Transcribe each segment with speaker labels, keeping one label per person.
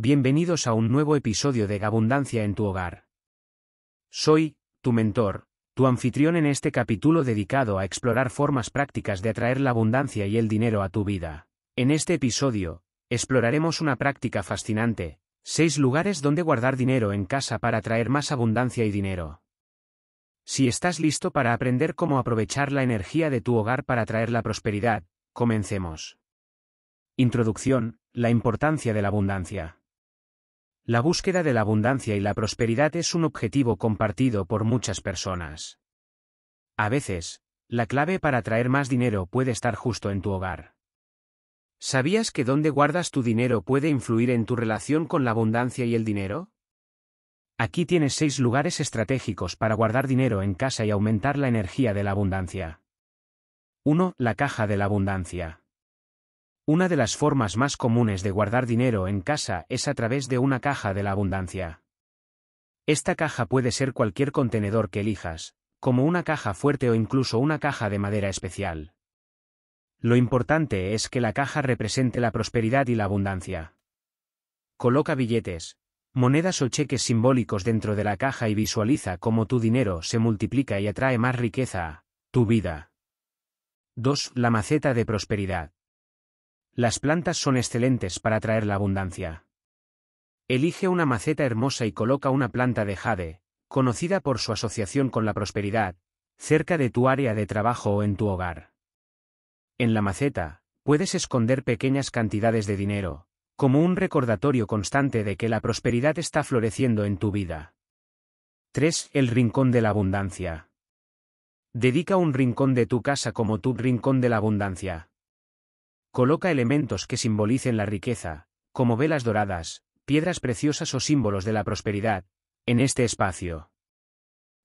Speaker 1: Bienvenidos a un nuevo episodio de Abundancia en tu hogar. Soy, tu mentor, tu anfitrión en este capítulo dedicado a explorar formas prácticas de atraer la abundancia y el dinero a tu vida. En este episodio, exploraremos una práctica fascinante, seis lugares donde guardar dinero en casa para atraer más abundancia y dinero. Si estás listo para aprender cómo aprovechar la energía de tu hogar para atraer la prosperidad, comencemos. Introducción, la importancia de la abundancia. La búsqueda de la abundancia y la prosperidad es un objetivo compartido por muchas personas. A veces, la clave para atraer más dinero puede estar justo en tu hogar. ¿Sabías que dónde guardas tu dinero puede influir en tu relación con la abundancia y el dinero? Aquí tienes seis lugares estratégicos para guardar dinero en casa y aumentar la energía de la abundancia. 1. La caja de la abundancia. Una de las formas más comunes de guardar dinero en casa es a través de una caja de la abundancia. Esta caja puede ser cualquier contenedor que elijas, como una caja fuerte o incluso una caja de madera especial. Lo importante es que la caja represente la prosperidad y la abundancia. Coloca billetes, monedas o cheques simbólicos dentro de la caja y visualiza cómo tu dinero se multiplica y atrae más riqueza a tu vida. 2. La maceta de prosperidad. Las plantas son excelentes para atraer la abundancia. Elige una maceta hermosa y coloca una planta de jade, conocida por su asociación con la prosperidad, cerca de tu área de trabajo o en tu hogar. En la maceta, puedes esconder pequeñas cantidades de dinero, como un recordatorio constante de que la prosperidad está floreciendo en tu vida. 3. El Rincón de la Abundancia. Dedica un rincón de tu casa como tu Rincón de la Abundancia. Coloca elementos que simbolicen la riqueza, como velas doradas, piedras preciosas o símbolos de la prosperidad, en este espacio.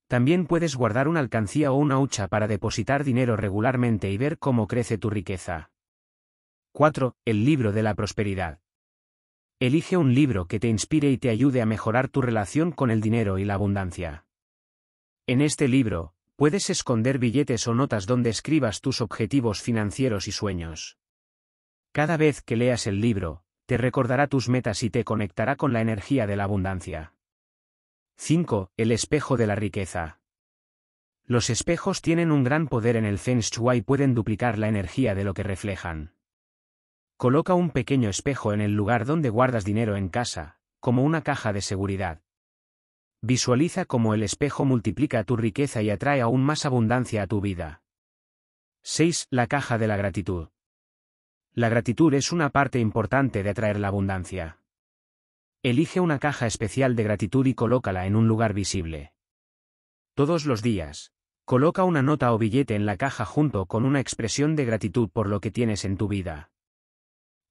Speaker 1: También puedes guardar una alcancía o una hucha para depositar dinero regularmente y ver cómo crece tu riqueza. 4. El libro de la prosperidad. Elige un libro que te inspire y te ayude a mejorar tu relación con el dinero y la abundancia. En este libro, puedes esconder billetes o notas donde escribas tus objetivos financieros y sueños. Cada vez que leas el libro, te recordará tus metas y te conectará con la energía de la abundancia. 5. El espejo de la riqueza. Los espejos tienen un gran poder en el Feng Shui y pueden duplicar la energía de lo que reflejan. Coloca un pequeño espejo en el lugar donde guardas dinero en casa, como una caja de seguridad. Visualiza cómo el espejo multiplica tu riqueza y atrae aún más abundancia a tu vida. 6. La caja de la gratitud. La gratitud es una parte importante de atraer la abundancia. Elige una caja especial de gratitud y colócala en un lugar visible. Todos los días, coloca una nota o billete en la caja junto con una expresión de gratitud por lo que tienes en tu vida.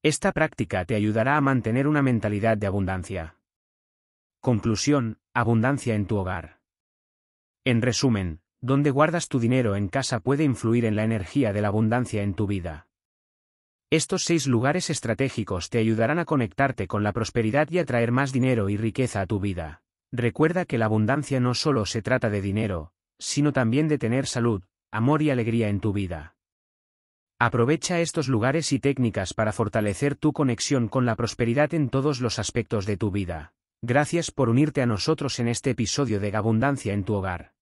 Speaker 1: Esta práctica te ayudará a mantener una mentalidad de abundancia. Conclusión, abundancia en tu hogar. En resumen, donde guardas tu dinero en casa puede influir en la energía de la abundancia en tu vida. Estos seis lugares estratégicos te ayudarán a conectarte con la prosperidad y atraer más dinero y riqueza a tu vida. Recuerda que la abundancia no solo se trata de dinero, sino también de tener salud, amor y alegría en tu vida. Aprovecha estos lugares y técnicas para fortalecer tu conexión con la prosperidad en todos los aspectos de tu vida. Gracias por unirte a nosotros en este episodio de Abundancia en tu hogar.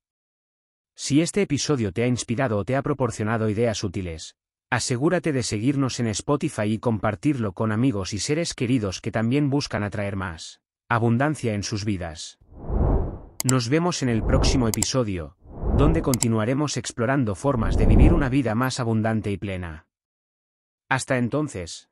Speaker 1: Si este episodio te ha inspirado o te ha proporcionado ideas útiles, Asegúrate de seguirnos en Spotify y compartirlo con amigos y seres queridos que también buscan atraer más abundancia en sus vidas. Nos vemos en el próximo episodio, donde continuaremos explorando formas de vivir una vida más abundante y plena. Hasta entonces.